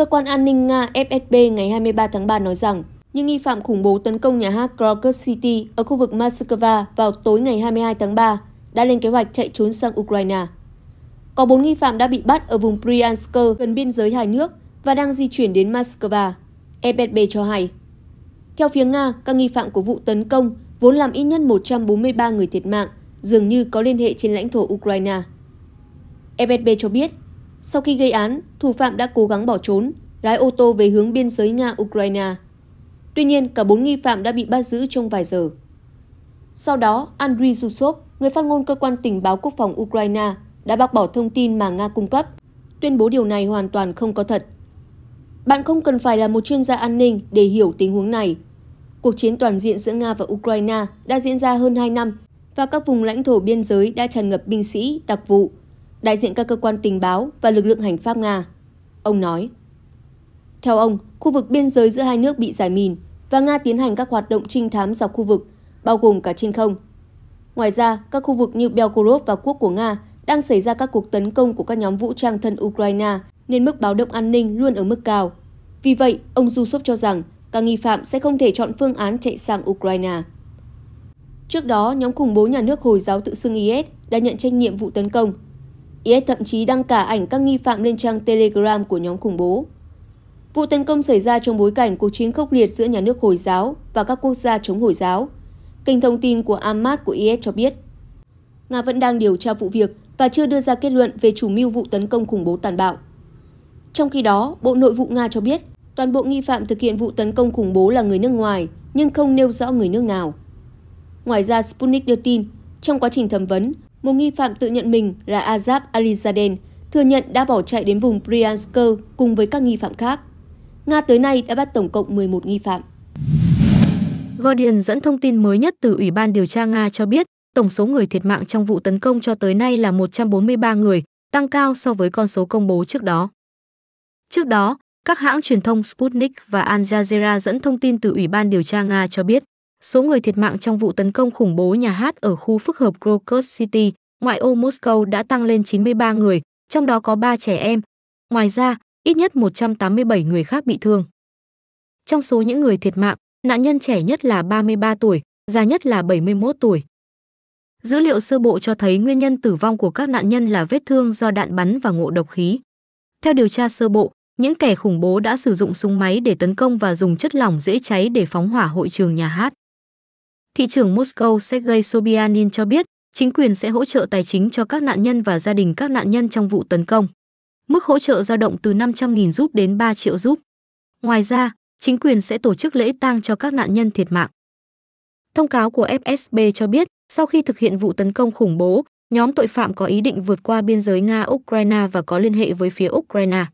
Cơ quan an ninh Nga FSB ngày 23 tháng 3 nói rằng những nghi phạm khủng bố tấn công nhà hát Krakow City ở khu vực Moscow vào tối ngày 22 tháng 3 đã lên kế hoạch chạy trốn sang Ukraine. Có bốn nghi phạm đã bị bắt ở vùng Bryansk gần biên giới hai nước và đang di chuyển đến Moscow, FSB cho hay. Theo phía Nga, các nghi phạm của vụ tấn công vốn làm ít nhất 143 người thiệt mạng, dường như có liên hệ trên lãnh thổ Ukraine. FSB cho biết sau khi gây án, thủ phạm đã cố gắng bỏ trốn, lái ô tô về hướng biên giới Nga-Ukraine. Tuy nhiên, cả bốn nghi phạm đã bị bắt giữ trong vài giờ. Sau đó, Andriy Zusov, người phát ngôn cơ quan tình báo quốc phòng Ukraine, đã bác bỏ thông tin mà Nga cung cấp, tuyên bố điều này hoàn toàn không có thật. Bạn không cần phải là một chuyên gia an ninh để hiểu tình huống này. Cuộc chiến toàn diện giữa Nga và Ukraine đã diễn ra hơn 2 năm và các vùng lãnh thổ biên giới đã tràn ngập binh sĩ, đặc vụ, đại diện các cơ quan tình báo và lực lượng hành pháp Nga. Ông nói, theo ông, khu vực biên giới giữa hai nước bị giải mìn và Nga tiến hành các hoạt động trinh thám dọc khu vực, bao gồm cả trên không. Ngoài ra, các khu vực như Belgorod và quốc của Nga đang xảy ra các cuộc tấn công của các nhóm vũ trang thân Ukraine nên mức báo động an ninh luôn ở mức cao. Vì vậy, ông Jusov cho rằng các nghi phạm sẽ không thể chọn phương án chạy sang Ukraine. Trước đó, nhóm khủng bố nhà nước Hồi giáo tự xưng IS đã nhận trách nhiệm vụ tấn công is thậm chí đăng cả ảnh các nghi phạm lên trang telegram của nhóm khủng bố vụ tấn công xảy ra trong bối cảnh cuộc chiến khốc liệt giữa nhà nước hồi giáo và các quốc gia chống hồi giáo kênh thông tin của ahmad của is cho biết nga vẫn đang điều tra vụ việc và chưa đưa ra kết luận về chủ mưu vụ tấn công khủng bố tàn bạo trong khi đó bộ nội vụ nga cho biết toàn bộ nghi phạm thực hiện vụ tấn công khủng bố là người nước ngoài nhưng không nêu rõ người nước nào ngoài ra sputnik đưa tin trong quá trình thẩm vấn một nghi phạm tự nhận mình là Azab Alizaden thừa nhận đã bỏ chạy đến vùng Bryansk cùng với các nghi phạm khác. Nga tới nay đã bắt tổng cộng 11 nghi phạm. Guardian dẫn thông tin mới nhất từ Ủy ban điều tra Nga cho biết, tổng số người thiệt mạng trong vụ tấn công cho tới nay là 143 người, tăng cao so với con số công bố trước đó. Trước đó, các hãng truyền thông Sputnik và Al Jazeera dẫn thông tin từ Ủy ban điều tra Nga cho biết, số người thiệt mạng trong vụ tấn công khủng bố nhà hát ở khu phức hợp Crocus City ngoại ô Moscow đã tăng lên 93 người, trong đó có 3 trẻ em. Ngoài ra, ít nhất 187 người khác bị thương. Trong số những người thiệt mạng, nạn nhân trẻ nhất là 33 tuổi, già nhất là 71 tuổi. Dữ liệu sơ bộ cho thấy nguyên nhân tử vong của các nạn nhân là vết thương do đạn bắn và ngộ độc khí. Theo điều tra sơ bộ, những kẻ khủng bố đã sử dụng súng máy để tấn công và dùng chất lỏng dễ cháy để phóng hỏa hội trường nhà hát. Thị trưởng Moscow Sergei Sobyanin cho biết chính quyền sẽ hỗ trợ tài chính cho các nạn nhân và gia đình các nạn nhân trong vụ tấn công. Mức hỗ trợ dao động từ 500.000 rúp đến 3 triệu rúp. Ngoài ra, chính quyền sẽ tổ chức lễ tang cho các nạn nhân thiệt mạng. Thông cáo của FSB cho biết, sau khi thực hiện vụ tấn công khủng bố, nhóm tội phạm có ý định vượt qua biên giới Nga-Ukraine và có liên hệ với phía Ukraine.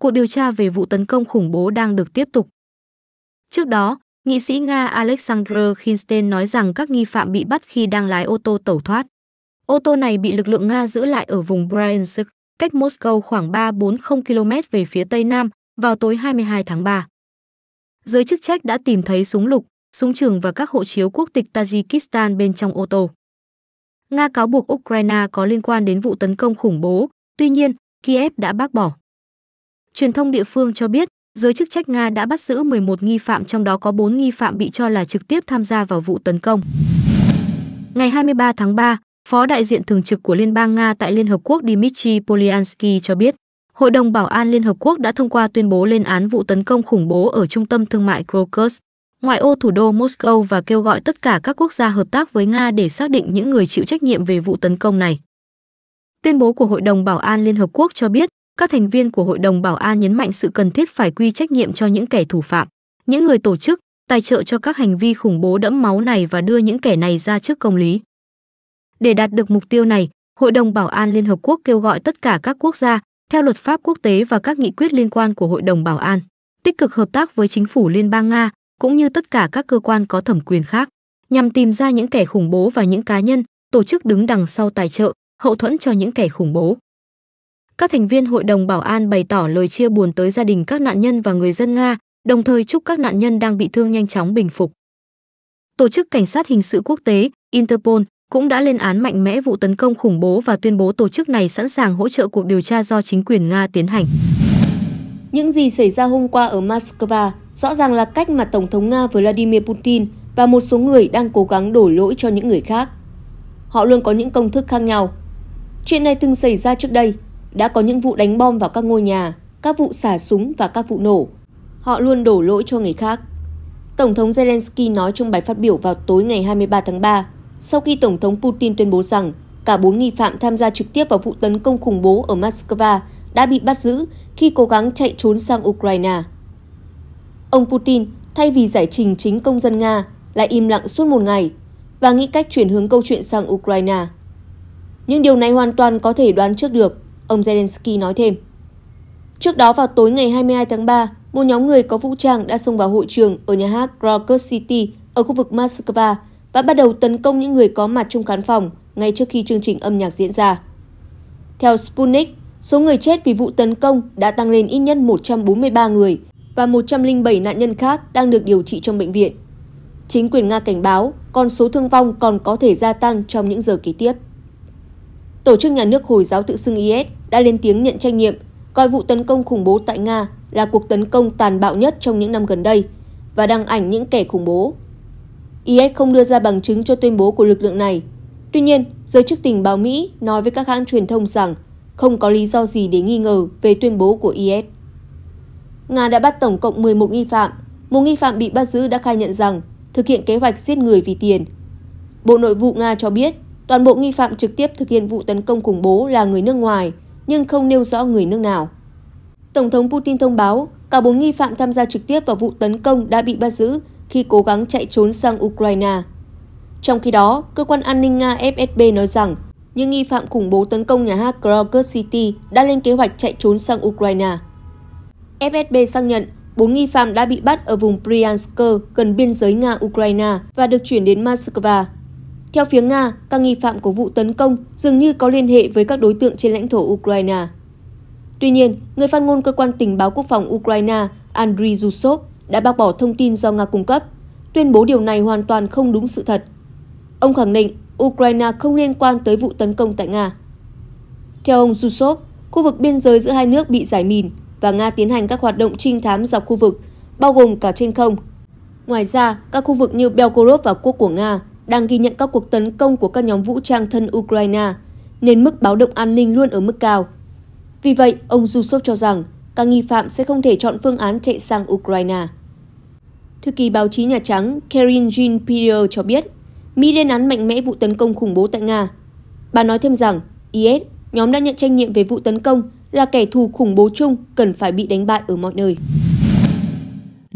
Cuộc điều tra về vụ tấn công khủng bố đang được tiếp tục. Trước đó, Nghị sĩ Nga Alexander Kinstein nói rằng các nghi phạm bị bắt khi đang lái ô tô tẩu thoát. Ô tô này bị lực lượng Nga giữ lại ở vùng Bryansk, cách Moscow khoảng 340 km về phía tây nam, vào tối 22 tháng 3. Giới chức trách đã tìm thấy súng lục, súng trường và các hộ chiếu quốc tịch Tajikistan bên trong ô tô. Nga cáo buộc Ukraine có liên quan đến vụ tấn công khủng bố, tuy nhiên, Kiev đã bác bỏ. Truyền thông địa phương cho biết, Giới chức trách Nga đã bắt giữ 11 nghi phạm trong đó có 4 nghi phạm bị cho là trực tiếp tham gia vào vụ tấn công. Ngày 23 tháng 3, Phó đại diện thường trực của Liên bang Nga tại Liên Hợp Quốc Dmitry Polyansky cho biết, Hội đồng Bảo an Liên Hợp Quốc đã thông qua tuyên bố lên án vụ tấn công khủng bố ở trung tâm thương mại Krokus, ngoại ô thủ đô Moscow và kêu gọi tất cả các quốc gia hợp tác với Nga để xác định những người chịu trách nhiệm về vụ tấn công này. Tuyên bố của Hội đồng Bảo an Liên Hợp Quốc cho biết, các thành viên của Hội đồng Bảo an nhấn mạnh sự cần thiết phải quy trách nhiệm cho những kẻ thủ phạm, những người tổ chức, tài trợ cho các hành vi khủng bố đẫm máu này và đưa những kẻ này ra trước công lý. Để đạt được mục tiêu này, Hội đồng Bảo an Liên Hợp Quốc kêu gọi tất cả các quốc gia, theo luật pháp quốc tế và các nghị quyết liên quan của Hội đồng Bảo an, tích cực hợp tác với chính phủ Liên bang Nga cũng như tất cả các cơ quan có thẩm quyền khác nhằm tìm ra những kẻ khủng bố và những cá nhân, tổ chức đứng đằng sau tài trợ, hậu thuẫn cho những kẻ khủng bố các thành viên Hội đồng Bảo an bày tỏ lời chia buồn tới gia đình các nạn nhân và người dân Nga, đồng thời chúc các nạn nhân đang bị thương nhanh chóng bình phục. Tổ chức Cảnh sát Hình sự Quốc tế Interpol cũng đã lên án mạnh mẽ vụ tấn công khủng bố và tuyên bố tổ chức này sẵn sàng hỗ trợ cuộc điều tra do chính quyền Nga tiến hành. Những gì xảy ra hôm qua ở Moscow rõ ràng là cách mà Tổng thống Nga Vladimir Putin và một số người đang cố gắng đổ lỗi cho những người khác. Họ luôn có những công thức khác nhau. Chuyện này từng xảy ra trước đây đã có những vụ đánh bom vào các ngôi nhà, các vụ xả súng và các vụ nổ. Họ luôn đổ lỗi cho người khác. Tổng thống Zelensky nói trong bài phát biểu vào tối ngày 23 tháng 3, sau khi Tổng thống Putin tuyên bố rằng cả bốn nghi phạm tham gia trực tiếp vào vụ tấn công khủng bố ở Moscow đã bị bắt giữ khi cố gắng chạy trốn sang Ukraine. Ông Putin, thay vì giải trình chính công dân Nga, lại im lặng suốt một ngày và nghĩ cách chuyển hướng câu chuyện sang Ukraine. Những điều này hoàn toàn có thể đoán trước được, Ông Zelensky nói thêm. Trước đó vào tối ngày 22 tháng 3, một nhóm người có vũ trang đã xông vào hội trường ở nhà hát Rocket City ở khu vực Moscow và bắt đầu tấn công những người có mặt trong khán phòng ngay trước khi chương trình âm nhạc diễn ra. Theo Sputnik, số người chết vì vụ tấn công đã tăng lên ít nhất 143 người và 107 nạn nhân khác đang được điều trị trong bệnh viện. Chính quyền Nga cảnh báo con số thương vong còn có thể gia tăng trong những giờ kế tiếp. Tổ chức nhà nước Hồi giáo tự xưng IS đã lên tiếng nhận trách nhiệm coi vụ tấn công khủng bố tại nga là cuộc tấn công tàn bạo nhất trong những năm gần đây và đăng ảnh những kẻ khủng bố. IS không đưa ra bằng chứng cho tuyên bố của lực lượng này. Tuy nhiên, giới chức tình báo Mỹ nói với các hãng truyền thông rằng không có lý do gì để nghi ngờ về tuyên bố của IS. Nga đã bắt tổng cộng 11 nghi phạm. Một nghi phạm bị bắt giữ đã khai nhận rằng thực hiện kế hoạch giết người vì tiền. Bộ Nội vụ Nga cho biết toàn bộ nghi phạm trực tiếp thực hiện vụ tấn công khủng bố là người nước ngoài – nhưng không nêu rõ người nước nào. Tổng thống Putin thông báo cả bốn nghi phạm tham gia trực tiếp vào vụ tấn công đã bị bắt giữ khi cố gắng chạy trốn sang Ukraine. Trong khi đó, cơ quan an ninh Nga FSB nói rằng những nghi phạm khủng bố tấn công nhà hát Kroger City đã lên kế hoạch chạy trốn sang Ukraine. FSB xác nhận bốn nghi phạm đã bị bắt ở vùng Bryansk gần biên giới Nga-Ukraine và được chuyển đến Moscow. Theo phía Nga, các nghi phạm của vụ tấn công dường như có liên hệ với các đối tượng trên lãnh thổ Ukraine. Tuy nhiên, người phát ngôn cơ quan tình báo quốc phòng Ukraine Andriy Zhusov đã bác bỏ thông tin do Nga cung cấp, tuyên bố điều này hoàn toàn không đúng sự thật. Ông khẳng định Ukraine không liên quan tới vụ tấn công tại Nga. Theo ông Zhusov, khu vực biên giới giữa hai nước bị giải mìn và Nga tiến hành các hoạt động trinh thám dọc khu vực, bao gồm cả trên không. Ngoài ra, các khu vực như Belgorod và quốc của Nga đang ghi nhận các cuộc tấn công của các nhóm vũ trang thân Ukraine, nên mức báo động an ninh luôn ở mức cao. Vì vậy, ông Jusov cho rằng các nghi phạm sẽ không thể chọn phương án chạy sang Ukraine. Thư ký báo chí Nhà Trắng Karine Jean-Pierre cho biết, Mỹ lên án mạnh mẽ vụ tấn công khủng bố tại Nga. Bà nói thêm rằng, IS, nhóm đã nhận trách nhiệm về vụ tấn công, là kẻ thù khủng bố chung cần phải bị đánh bại ở mọi nơi.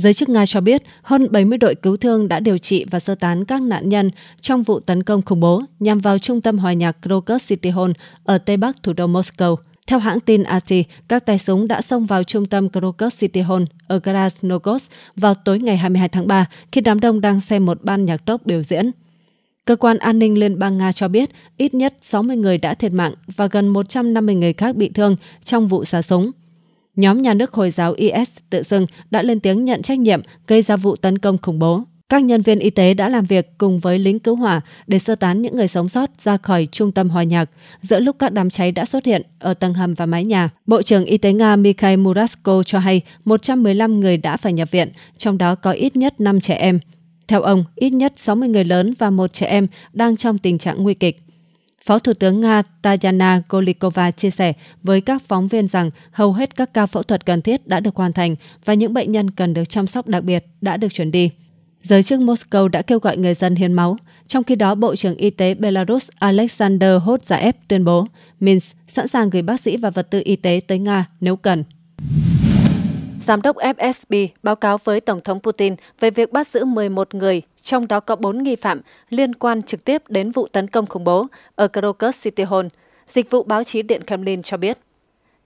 Giới chức Nga cho biết hơn 70 đội cứu thương đã điều trị và sơ tán các nạn nhân trong vụ tấn công khủng bố nhằm vào trung tâm hòa nhạc Krokus City Hall ở Tây Bắc thủ đô Moscow. Theo hãng tin AT, các tay súng đã xông vào trung tâm Krokus City Hall ở Krasnogorsk vào tối ngày 22 tháng 3 khi đám đông đang xem một ban nhạc rock biểu diễn. Cơ quan an ninh Liên bang Nga cho biết ít nhất 60 người đã thiệt mạng và gần 150 người khác bị thương trong vụ xả súng nhóm nhà nước Hồi giáo IS tự xưng đã lên tiếng nhận trách nhiệm gây ra vụ tấn công khủng bố. Các nhân viên y tế đã làm việc cùng với lính cứu hỏa để sơ tán những người sống sót ra khỏi trung tâm hòa nhạc giữa lúc các đám cháy đã xuất hiện ở tầng hầm và mái nhà. Bộ trưởng Y tế Nga Mikhail Murasko cho hay 115 người đã phải nhập viện, trong đó có ít nhất 5 trẻ em. Theo ông, ít nhất 60 người lớn và một trẻ em đang trong tình trạng nguy kịch. Phó Thủ tướng Nga Tatyana Golikova chia sẻ với các phóng viên rằng hầu hết các ca phẫu thuật cần thiết đã được hoàn thành và những bệnh nhân cần được chăm sóc đặc biệt đã được chuyển đi. Giới chức Moscow đã kêu gọi người dân hiến máu. Trong khi đó, Bộ trưởng Y tế Belarus Alexander Hotzaev tuyên bố Minsk sẵn sàng gửi bác sĩ và vật tư y tế tới Nga nếu cần. Giám đốc FSB báo cáo với Tổng thống Putin về việc bắt giữ 11 người, trong đó có 4 nghi phạm liên quan trực tiếp đến vụ tấn công khủng bố ở Krakow City Hall, dịch vụ báo chí Điện Kremlin cho biết.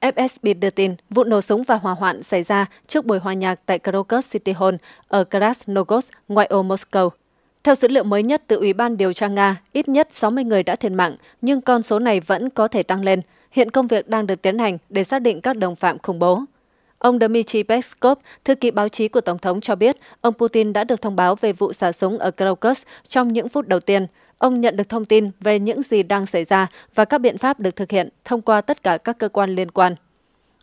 FSB đưa tin vụ nổ súng và hỏa hoạn xảy ra trước buổi hòa nhạc tại Krakow City Hall ở Krasnogorsk, ngoại ô Moscow. Theo dữ liệu mới nhất từ Ủy ban điều tra Nga, ít nhất 60 người đã thiệt mạng, nhưng con số này vẫn có thể tăng lên. Hiện công việc đang được tiến hành để xác định các đồng phạm khủng bố. Ông Dmitry Peskov, thư ký báo chí của Tổng thống cho biết, ông Putin đã được thông báo về vụ xả súng ở Krakow trong những phút đầu tiên. Ông nhận được thông tin về những gì đang xảy ra và các biện pháp được thực hiện thông qua tất cả các cơ quan liên quan.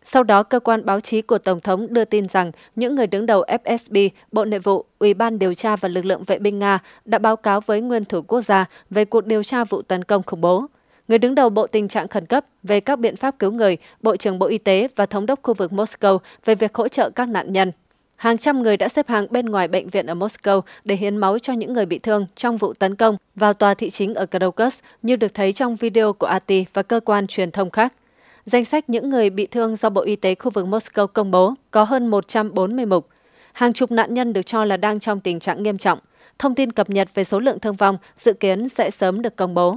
Sau đó, cơ quan báo chí của Tổng thống đưa tin rằng những người đứng đầu FSB, Bộ Nội vụ, Ủy ban điều tra và lực lượng vệ binh Nga đã báo cáo với nguyên thủ quốc gia về cuộc điều tra vụ tấn công khủng bố người đứng đầu Bộ Tình trạng Khẩn cấp về các biện pháp cứu người, Bộ trưởng Bộ Y tế và Thống đốc khu vực Moscow về việc hỗ trợ các nạn nhân. Hàng trăm người đã xếp hàng bên ngoài bệnh viện ở Moscow để hiến máu cho những người bị thương trong vụ tấn công vào tòa thị chính ở Krakow, như được thấy trong video của AT và cơ quan truyền thông khác. Danh sách những người bị thương do Bộ Y tế khu vực Moscow công bố có hơn 140 mục. Hàng chục nạn nhân được cho là đang trong tình trạng nghiêm trọng. Thông tin cập nhật về số lượng thương vong dự kiến sẽ sớm được công bố.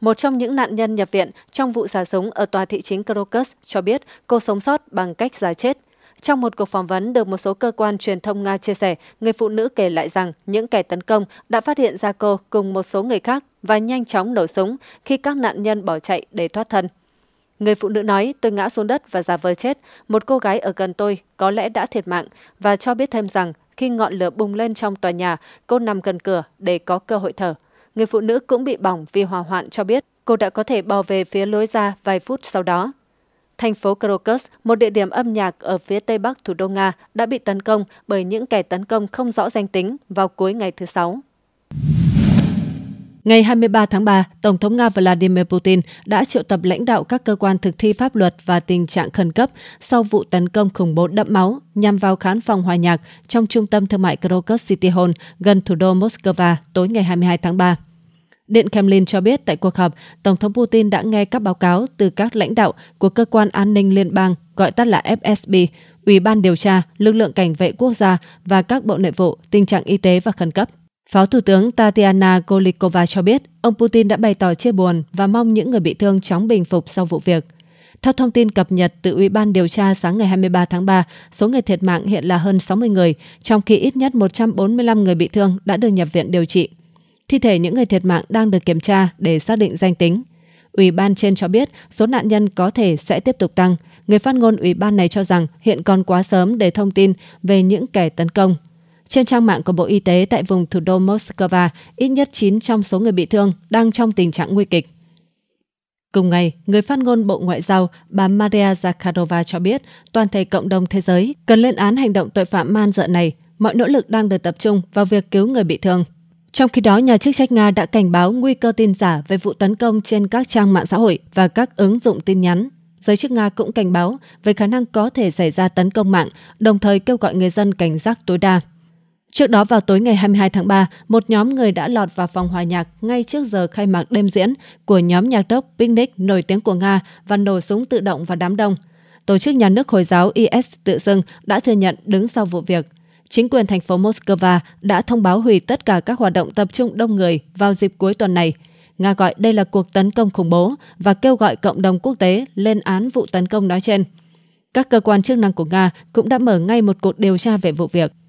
Một trong những nạn nhân nhập viện trong vụ xả súng ở tòa thị chính Crocus cho biết cô sống sót bằng cách giả chết. Trong một cuộc phỏng vấn được một số cơ quan truyền thông Nga chia sẻ, người phụ nữ kể lại rằng những kẻ tấn công đã phát hiện ra cô cùng một số người khác và nhanh chóng nổ súng khi các nạn nhân bỏ chạy để thoát thân. Người phụ nữ nói, tôi ngã xuống đất và giả vờ chết. Một cô gái ở gần tôi có lẽ đã thiệt mạng và cho biết thêm rằng khi ngọn lửa bùng lên trong tòa nhà, cô nằm gần cửa để có cơ hội thở. Người phụ nữ cũng bị bỏng vì hỏa hoạn cho biết cô đã có thể bò về phía lối ra vài phút sau đó. Thành phố Krokus, một địa điểm âm nhạc ở phía tây bắc thủ đô Nga, đã bị tấn công bởi những kẻ tấn công không rõ danh tính vào cuối ngày thứ Sáu. Ngày 23 tháng 3, Tổng thống Nga Vladimir Putin đã triệu tập lãnh đạo các cơ quan thực thi pháp luật và tình trạng khẩn cấp sau vụ tấn công khủng bố đẫm máu nhằm vào khán phòng hòa nhạc trong trung tâm thương mại Krokus City Hall gần thủ đô Moscow tối ngày 22 tháng 3. Điện Kremlin cho biết tại cuộc họp, Tổng thống Putin đã nghe các báo cáo từ các lãnh đạo của Cơ quan An ninh Liên bang, gọi tắt là FSB, Ủy ban điều tra, lực lượng cảnh vệ quốc gia và các bộ nội vụ, tình trạng y tế và khẩn cấp. Phó Thủ tướng Tatiana Golikova cho biết, ông Putin đã bày tỏ chia buồn và mong những người bị thương chóng bình phục sau vụ việc. Theo thông tin cập nhật từ Ủy ban điều tra sáng ngày 23 tháng 3, số người thiệt mạng hiện là hơn 60 người, trong khi ít nhất 145 người bị thương đã được nhập viện điều trị. Thi thể những người thiệt mạng đang được kiểm tra để xác định danh tính. Ủy ban trên cho biết số nạn nhân có thể sẽ tiếp tục tăng. Người phát ngôn ủy ban này cho rằng hiện còn quá sớm để thông tin về những kẻ tấn công trên trang mạng của Bộ Y tế tại vùng thủ đô Moscow, ít nhất 9 trong số người bị thương đang trong tình trạng nguy kịch. Cùng ngày, người phát ngôn Bộ Ngoại giao bà Maria Zakharova cho biết toàn thể cộng đồng thế giới cần lên án hành động tội phạm man dợ này. Mọi nỗ lực đang được tập trung vào việc cứu người bị thương. Trong khi đó, nhà chức trách Nga đã cảnh báo nguy cơ tin giả về vụ tấn công trên các trang mạng xã hội và các ứng dụng tin nhắn. Giới chức Nga cũng cảnh báo về khả năng có thể xảy ra tấn công mạng, đồng thời kêu gọi người dân cảnh giác tối đa. Trước đó vào tối ngày 22 tháng 3, một nhóm người đã lọt vào phòng hòa nhạc ngay trước giờ khai mạc đêm diễn của nhóm nhạc rock Picnic nổi tiếng của Nga và nổ súng tự động vào đám đông. Tổ chức nhà nước Hồi giáo IS tự xưng đã thừa nhận đứng sau vụ việc. Chính quyền thành phố Moscow đã thông báo hủy tất cả các hoạt động tập trung đông người vào dịp cuối tuần này. Nga gọi đây là cuộc tấn công khủng bố và kêu gọi cộng đồng quốc tế lên án vụ tấn công nói trên. Các cơ quan chức năng của Nga cũng đã mở ngay một cuộc điều tra về vụ việc.